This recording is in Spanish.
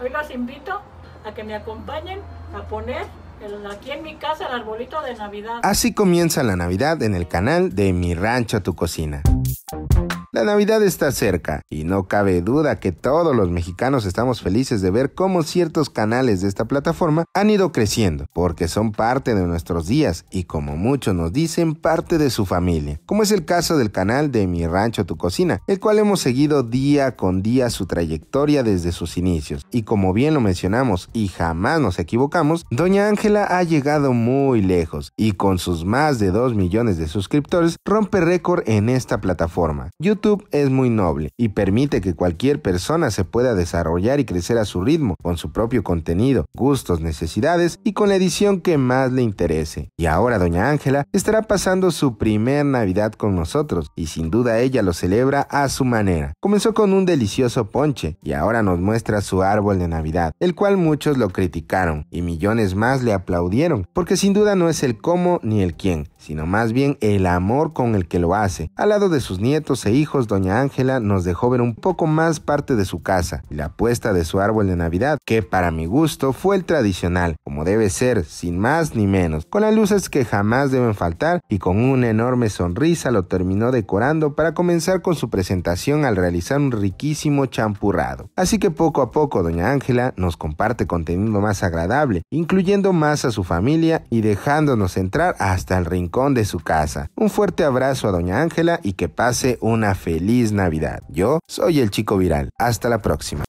Hoy los invito a que me acompañen a poner aquí en mi casa el arbolito de Navidad. Así comienza la Navidad en el canal de Mi Rancho a Tu Cocina. La Navidad está cerca y no cabe duda que todos los mexicanos estamos felices de ver cómo ciertos canales de esta plataforma han ido creciendo, porque son parte de nuestros días y como muchos nos dicen parte de su familia, como es el caso del canal de Mi Rancho Tu Cocina, el cual hemos seguido día con día su trayectoria desde sus inicios y como bien lo mencionamos y jamás nos equivocamos, Doña Ángela ha llegado muy lejos y con sus más de 2 millones de suscriptores rompe récord en esta plataforma. YouTube es muy noble y permite que cualquier persona se pueda desarrollar y crecer a su ritmo, con su propio contenido, gustos, necesidades y con la edición que más le interese. Y ahora Doña Ángela estará pasando su primer Navidad con nosotros y sin duda ella lo celebra a su manera. Comenzó con un delicioso ponche y ahora nos muestra su árbol de Navidad, el cual muchos lo criticaron y millones más le aplaudieron, porque sin duda no es el cómo ni el quién, sino más bien el amor con el que lo hace. Al lado de sus nietos e hijos, doña Ángela nos dejó ver un poco más parte de su casa, la puesta de su árbol de Navidad, que para mi gusto fue el tradicional, como debe ser, sin más ni menos, con las luces que jamás deben faltar y con una enorme sonrisa lo terminó decorando para comenzar con su presentación al realizar un riquísimo champurrado. Así que poco a poco doña Ángela nos comparte contenido más agradable, incluyendo más a su familia y dejándonos entrar hasta el rincón de su casa. Un fuerte abrazo a Doña Ángela y que pase una feliz Navidad. Yo soy el chico viral. Hasta la próxima.